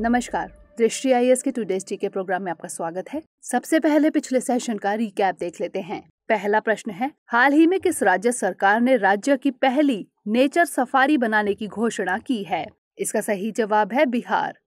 नमस्कार Drishti I S के today's टी के प्रोग्राम में आपका स्वागत है सबसे पहले पिछले सेशन का रिकैप देख लेते हैं पहला प्रश्न है हाल ही में किस राज्य सरकार ने राज्य की पहली नेचर सफारी बनाने की घोषणा की है इसका सही जवाब है बिहार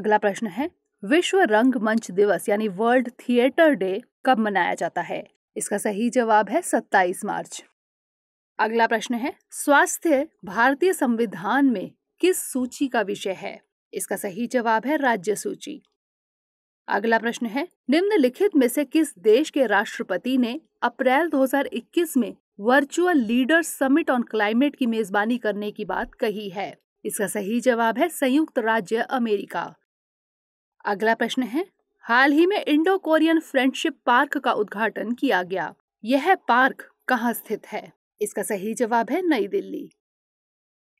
अगला प्रश्न है विश्व रंग मंच दिवस यानी वर्ल्ड थिएटर डे कब मनाया जाता है इसका सही जवाब है 27 मार्च अगला प्रश्न है स्वास्थ्य भारतीय संविधान में किस सूची का विषय है इसका सही जवाब है राज्य सूची अगला प्रश्न है निम्नलिखित में से किस देश के राष्ट्रपति ने अप्रैल 2021 में virtual leader summit on climate की मेजबानी करने की बात कही है इसका सही जवाब है संयुक्त राज्य अमेरिका अगला प्रश्न है हाल ही में इंडो कोरियन फ्रेंडशिप पार्क का उद्घाटन किया गया यह पार्क कहाँ स्थित है इसका सही जवाब है नई दिल्ली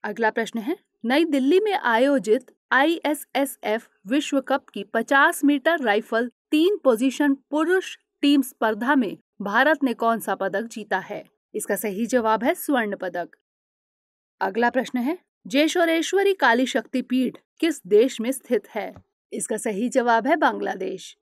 अगला प्रश्न है नई दिल्ली में आयोजित आईएसएसएफ विश्व कप की 50 मीटर राइफल तीन पोजीशन पुरुष टीम स्पर्धा में भारत ने कौन सा पदक जीता है इसका सही जवाब है स्वर्ण पदक अगला प्रश्न है जेश्वरेश्वरी काली शक्ति पीठ किस देश में स्थित है इसका सही जवाब है बांग्लादेश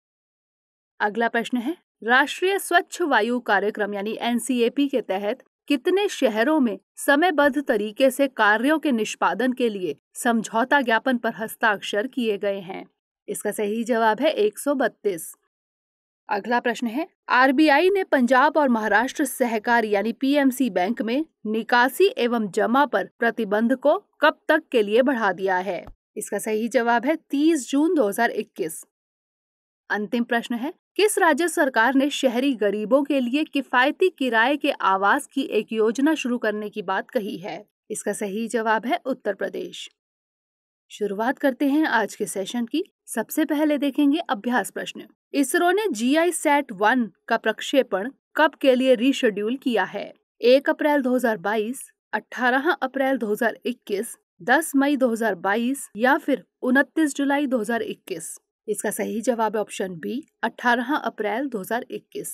अगला प्रश्न है राष्ट्रीय स्वच्छ वायु कार्यक्रम यानी एनसीएपी के तहत कितने शहरों में समयबद्ध तरीके से कार्यों के निष्पादन के लिए समझौता ज्ञापन पर हस्ताक्षर किए गए हैं इसका सही जवाब है एक अगला प्रश्न है आरबीआई ने पंजाब और महाराष्ट्र सहकारी यानी पीएमसी बैंक में निकासी एवं जमा पर प्रतिबंध को कब तक के लिए बढ़ा दिया है इसका सही जवाब है 30 जून 2021। अंतिम प्रश्न है किस राज्य सरकार ने शहरी गरीबों के लिए किफायती किराए के आवास की एक योजना शुरू करने की बात कही है इसका सही जवाब है उत्तर प्रदेश शुरुआत करते हैं आज के सेशन की सबसे पहले देखेंगे अभ्यास प्रश्न इसरो ने जी आई सेट वन का प्रक्षेपण कब के लिए रिशेड्यूल किया है एक अप्रैल 2022, 18 अप्रैल 2021, 10 मई 2022 या फिर 29 जुलाई 2021 इसका सही जवाब है ऑप्शन बी 18 अप्रैल 2021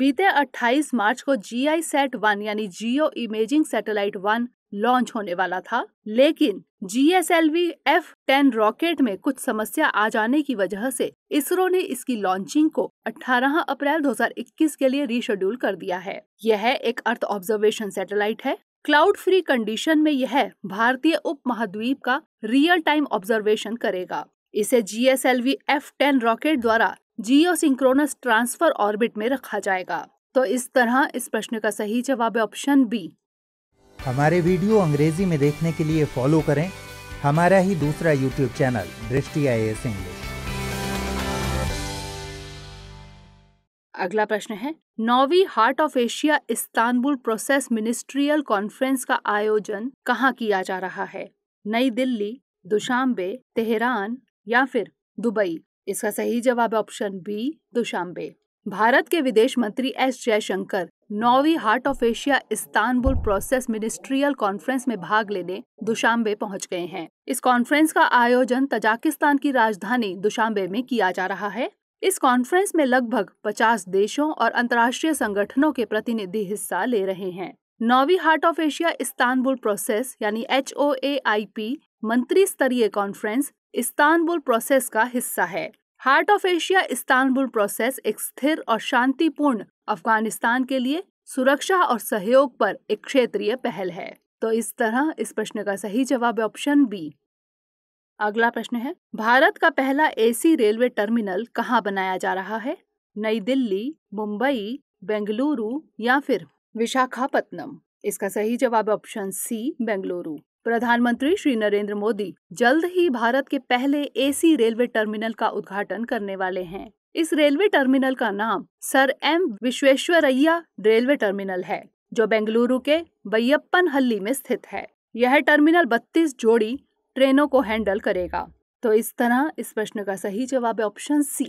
बीते 28 मार्च को जी आई सेट वन यानी geo imaging satellite one launch होने वाला था लेकिन G S L V F ten rocket में कुछ समस्या आ जाने की वजह से इसरो ने इसकी लॉन्चिंग को 18 अप्रैल 2021 के लिए रिशेड्यूल कर दिया है यह एक अर्थ ऑब्जर्वेशन सैटेलाइट है क्लाउड फ्री कंडीशन में यह भारतीय उप महाद्वीप का रियल टाइम ऑब्जर्वेशन करेगा इसे G S L V F ten rocket द्वारा जियो सिंक्रोनस ट्रांसफर ऑर्बिट में रखा जाएगा तो इस तरह इस प्रश्न का सही जवाब ऑप्शन बी हमारे वीडियो अंग्रेजी में देखने के लिए फॉलो करें हमारा ही दूसरा यूट्यूब चैनल दृष्टि आई एस इंग्लिश अगला प्रश्न है नौवी heart of Asia Istanbul process ministerial conference का आयोजन कहाँ किया जा रहा है नई दिल्ली दुशांबे तेहरान या फिर दुबई इसका सही जवाब ऑप्शन बी दुशांबे भारत के विदेश मंत्री एस जयशंकर नौवी heart of Asia Istanbul process ministerial conference में भाग लेने दुशांबे पहुंच गए हैं इस कॉन्फ्रेंस का आयोजन तजाकिस्तान की राजधानी दुशांबे में किया जा रहा है इस कॉन्फ्रेंस में लगभग 50 देशों और अंतर्राष्ट्रीय संगठनों के प्रतिनिधि हिस्सा ले रहे हैं नौवी heart of Asia Istanbul process यानी एच मंत्री स्तरीय कॉन्फ्रेंस इस्तानबुल प्रोसेस का हिस्सा है heart of Asia Istanbul process एक स्थिर और शांतिपूर्ण अफगानिस्तान के लिए सुरक्षा और सहयोग पर एक क्षेत्रीय पहल है तो इस तरह इस प्रश्न का सही जवाब ऑप्शन बी अगला प्रश्न है भारत का पहला एसी रेलवे टर्मिनल कहाँ बनाया जा रहा है नई दिल्ली मुंबई बेंगलुरु या फिर विशाखापत्तनम इसका सही जवाब ऑप्शन सी बेंगलुरु प्रधानमंत्री श्री नरेंद्र मोदी जल्द ही भारत के पहले एसी रेलवे टर्मिनल का उद्घाटन करने वाले हैं इस रेलवे टर्मिनल का नाम sir M Visvesvaraya railway terminal है जो बेंगलुरु के बैयप्पन हल्ली में स्थित है यह टर्मिनल बत्तीस जोड़ी ट्रेनों को हैंडल करेगा तो इस तरह इस प्रश्न का सही जवाब है ऑप्शन सी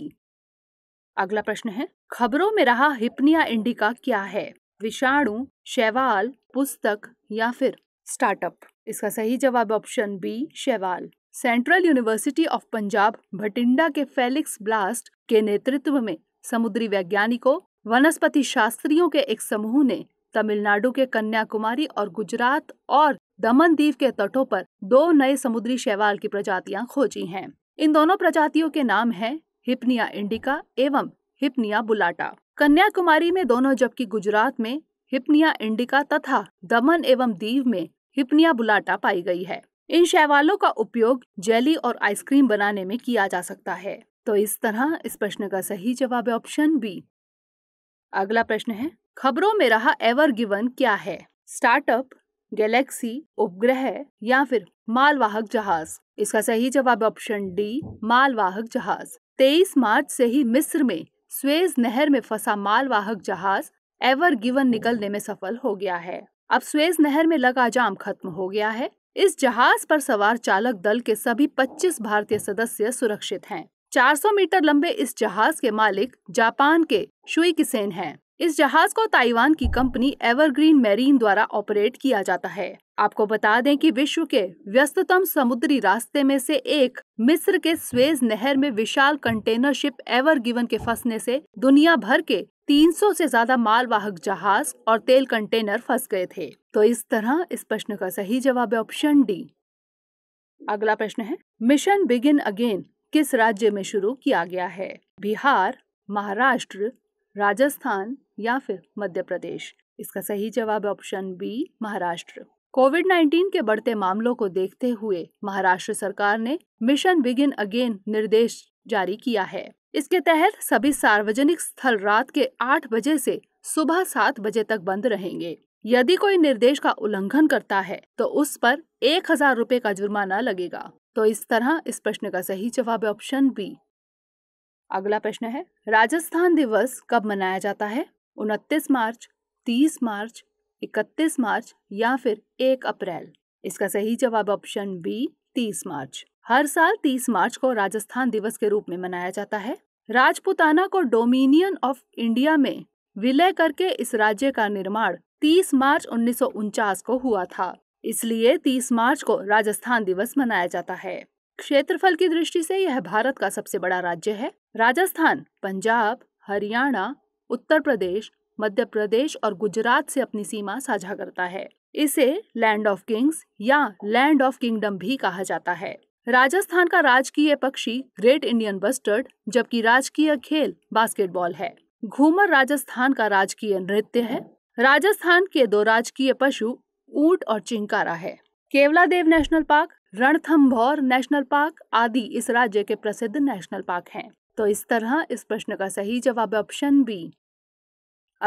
अगला प्रश्न है खबरों में रहा हिपनिया इंडिका क्या है विषाणु शैवाल पुस्तक या फिर स्टार्टअप इसका सही जवाब ऑप्शन बी शैवाल central university of Punjab Bathinda के फेलिक्स ब्लास्ट के नेतृत्व में समुद्री वैज्ञानिकों वनस्पति शास्त्रियों के एक समूह ने तमिलनाडु के कन्याकुमारी और गुजरात और दमन द्वीप के तटों पर दो नए समुद्री शैवाल की प्रजातियां खोजी हैं इन दोनों प्रजातियों के नाम हैं हिपनिया इंडिका एवं हिपनिया बुलाटा कन्याकुमारी में दोनों जबकि गुजरात में हिपनिया इंडिका तथा दमन एवं दीव में हिपनिया बुलाटा पाई गई है इन शैवालों का उपयोग जेली और आइसक्रीम बनाने में किया जा सकता है तो इस तरह इस प्रश्न का सही जवाब है ऑप्शन बी अगला प्रश्न है खबरों में रहा एवर गिवन क्या है स्टार्टअप गैलेक्सी उपग्रह या फिर मालवाहक जहाज इसका सही जवाब ऑप्शन डी मालवाहक जहाज 23 मार्च से ही मिस्र में स्वेज नहर में फंसा मालवाहक जहाज एवर गिवन निकलने में सफल हो गया है अब स्वेज नहर में लगा जाम खत्म हो गया है इस जहाज पर सवार चालक दल के सभी 25 भारतीय सदस्य सुरक्षित हैं 400 मीटर लंबे इस जहाज के मालिक जापान के शुई किसेन हैं इस जहाज को ताइवान की कंपनी एवरग्रीन मैरीन द्वारा ऑपरेट किया जाता है आपको बता दें कि विश्व के व्यस्ततम समुद्री रास्ते में से एक मिस्र के स्वेज नहर में विशाल कंटेनर शिप एवर गिवन के फंसने से दुनिया भर के 300 से ज्यादा मालवाहक जहाज और तेल कंटेनर फंस गए थे तो इस तरह इस प्रश्न का सही जवाब है ऑप्शन डी अगला प्रश्न है मिशन बिगिन अगेन किस राज्य में शुरू किया गया है बिहार महाराष्ट्र राजस्थान या फिर मध्य प्रदेश इसका सही जवाब है ऑप्शन बी महाराष्ट्र कोविड 19 के बढ़ते मामलों को देखते हुए महाराष्ट्र सरकार ने मिशन बिगिन अगेन निर्देश जारी किया है इसके तहत सभी सार्वजनिक स्थल रात के आठ बजे से सुबह सात बजे तक बंद रहेंगे यदि कोई निर्देश का उल्लंघन करता है तो उस पर एक हजार रूपए का जुर्माना लगेगा तो इस तरह इस प्रश्न का सही जवाब है ऑप्शन बी अगला प्रश्न है राजस्थान दिवस कब मनाया जाता है उनतीस मार्च तीस मार्च इकतीस मार्च या फिर एक अप्रैल इसका सही जवाब ऑप्शन बी तीस मार्च हर साल 30 मार्च को राजस्थान दिवस के रूप में मनाया जाता है राजपुताना को डोमिनियन ऑफ इंडिया में विलय करके इस राज्य का निर्माण 30 मार्च उन्नीस को हुआ था इसलिए 30 मार्च को राजस्थान दिवस मनाया जाता है क्षेत्रफल की दृष्टि से यह भारत का सबसे बड़ा राज्य है राजस्थान पंजाब हरियाणा उत्तर प्रदेश मध्य प्रदेश और गुजरात से अपनी सीमा साझा करता है इसे लैंड ऑफ किंग्स या लैंड ऑफ किंगडम भी कहा जाता है राजस्थान का राजकीय पक्षी ग्रेट इंडियन बस्टर्ड जबकि राजकीय खेल बास्केटबॉल है घूमर राजस्थान का राजकीय नृत्य है राजस्थान के दो राजकीय पशु ऊंट और चिंकारा है Keoladeo national park Ranthambore national park आदि इस राज्य के प्रसिद्ध नेशनल पार्क हैं। तो इस तरह इस प्रश्न का सही जवाब ऑप्शन बी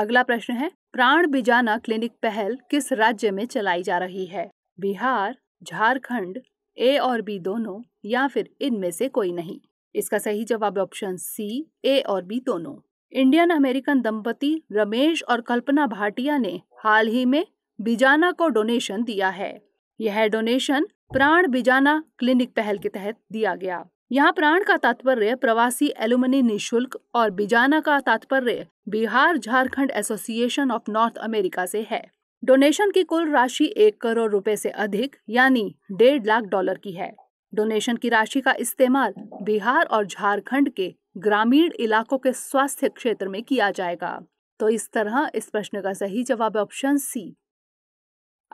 अगला प्रश्न है प्राण बिजाना क्लिनिक पहल किस राज्य में चलाई जा रही है बिहार झारखंड ए और बी दोनों या फिर इनमें से कोई नहीं इसका सही जवाब ऑप्शन सी ए और बी दोनों इंडियन अमेरिकन दंपति रमेश और कल्पना भाटिया ने हाल ही में बिजाना को डोनेशन दिया है यह डोनेशन प्राण बिजाना क्लिनिक पहल के तहत दिया गया यहाँ प्राण का तात्पर्य प्रवासी एलुमनी निशुल्क और बिजाना का तात्पर्य Bihar Jharkhand association of north America से है डोनेशन की कुल राशि एक करोड़ रुपए से अधिक यानी डेढ़ लाख डॉलर की है डोनेशन की राशि का इस्तेमाल बिहार और झारखंड के ग्रामीण इलाकों के स्वास्थ्य क्षेत्र में किया जाएगा तो इस तरह इस प्रश्न का सही जवाब ऑप्शन सी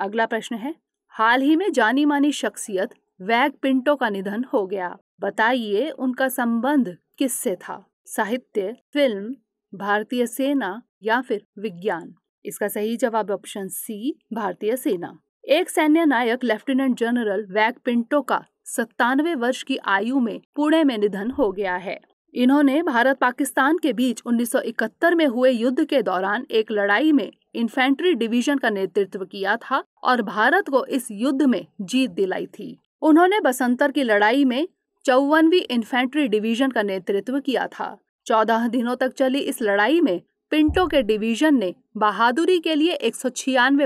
अगला प्रश्न है हाल ही में जानी मानी शख्सियत वैग पिंटो का निधन हो गया बताइए उनका संबंध किससे था साहित्य फिल्म भारतीय सेना या फिर विज्ञान इसका सही जवाब ऑप्शन सी भारतीय सेना एक सैन्य नायक लेफ्टिनेंट जनरल वैग पिंटो का सत्तानवे वर्ष की आयु में पुणे में निधन हो गया है इन्होंने भारत पाकिस्तान के बीच 1971 में हुए युद्ध के दौरान एक लड़ाई में इन्फेंट्री डिवीजन का नेतृत्व किया था और भारत को इस युद्ध में जीत दिलाई थी उन्होंने बसंतर की लड़ाई में चौवनवी इन्फेंट्री डिवीजन का नेतृत्व किया था चौदह दिनों तक चली इस लड़ाई में पिंटो के डिवीजन ने बहादुरी के लिए एक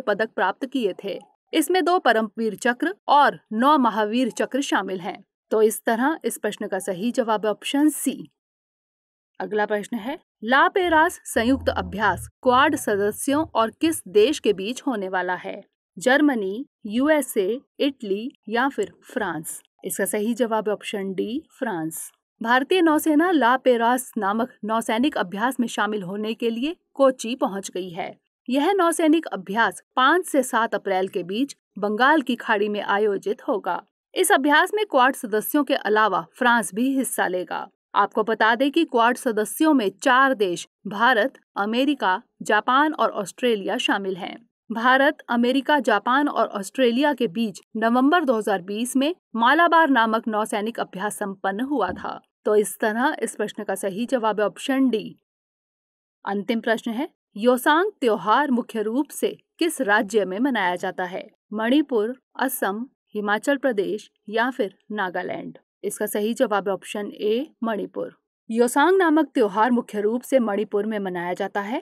पदक प्राप्त किए थे इसमें दो परमवीर चक्र और नौ महावीर चक्र शामिल हैं तो इस तरह इस प्रश्न का सही जवाब ऑप्शन सी अगला प्रश्न है लापेरास संयुक्त अभ्यास क्वाड सदस्यों और किस देश के बीच होने वाला है जर्मनी यूएसए इटली या फिर फ्रांस इसका सही जवाब ऑप्शन डी फ्रांस भारतीय नौसेना लापेरास नामक नौसैनिक अभ्यास में शामिल होने के लिए कोची पहुंच गई है यह नौसैनिक अभ्यास 5 से 7 अप्रैल के बीच बंगाल की खाड़ी में आयोजित होगा इस अभ्यास में क्वाड सदस्यों के अलावा फ्रांस भी हिस्सा लेगा आपको बता दें कि क्वाड सदस्यों में चार देश भारत अमेरिका जापान और ऑस्ट्रेलिया शामिल हैं भारत अमेरिका जापान और ऑस्ट्रेलिया के बीच नवंबर 2020 में मालाबार नामक नौसैनिक अभ्यास संपन्न हुआ था तो इस तरह इस प्रश्न का सही जवाब है ऑप्शन डी अंतिम प्रश्न है योसांग त्योहार मुख्य रूप से किस राज्य में मनाया जाता है मणिपुर असम हिमाचल प्रदेश या फिर नागालैंड इसका सही जवाब है ऑप्शन ए मणिपुर योसांग नामक त्योहार मुख्य रूप से मणिपुर में मनाया जाता है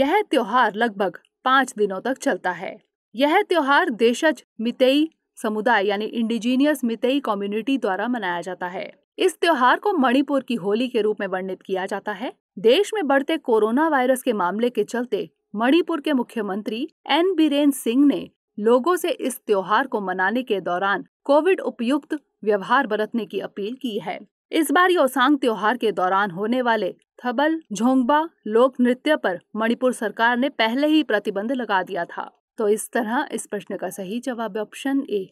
यह त्योहार लगभग पाँच दिनों तक चलता है यह त्योहार देशज मितई समुदाय यानी इंडिजीनियस मितई कम्युनिटी द्वारा मनाया जाता है इस त्योहार को मणिपुर की होली के रूप में वर्णित किया जाता है देश में बढ़ते कोरोना वायरस के मामले के चलते मणिपुर के मुख्यमंत्री एन बीरेन सिंह ने लोगों से इस त्योहार को मनाने के दौरान कोविड उपयुक्त व्यवहार बरतने की अपील की है इस बार योसांग त्योहार के दौरान होने वाले थबल झोंगबा लोक नृत्य पर मणिपुर सरकार ने पहले ही प्रतिबंध लगा दिया था तो इस तरह इस प्रश्न का सही जवाब ऑप्शन ए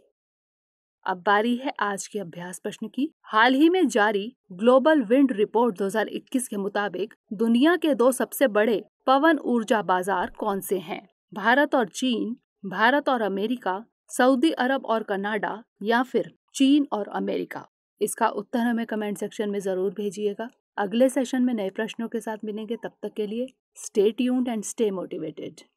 अब बारी है आज के अभ्यास प्रश्न की हाल ही में जारी ग्लोबल विंड रिपोर्ट 2021 के मुताबिक दुनिया के दो सबसे बड़े पवन ऊर्जा बाजार कौन से हैं भारत और चीन भारत और अमेरिका सऊदी अरब और कनाडा या फिर चीन और अमेरिका इसका उत्तर हमें कमेंट सेक्शन में ज़रूर भेजिएगा अगले सेशन में नए प्रश्नों के साथ मिलेंगे तब तक के लिए stay tuned and stay motivated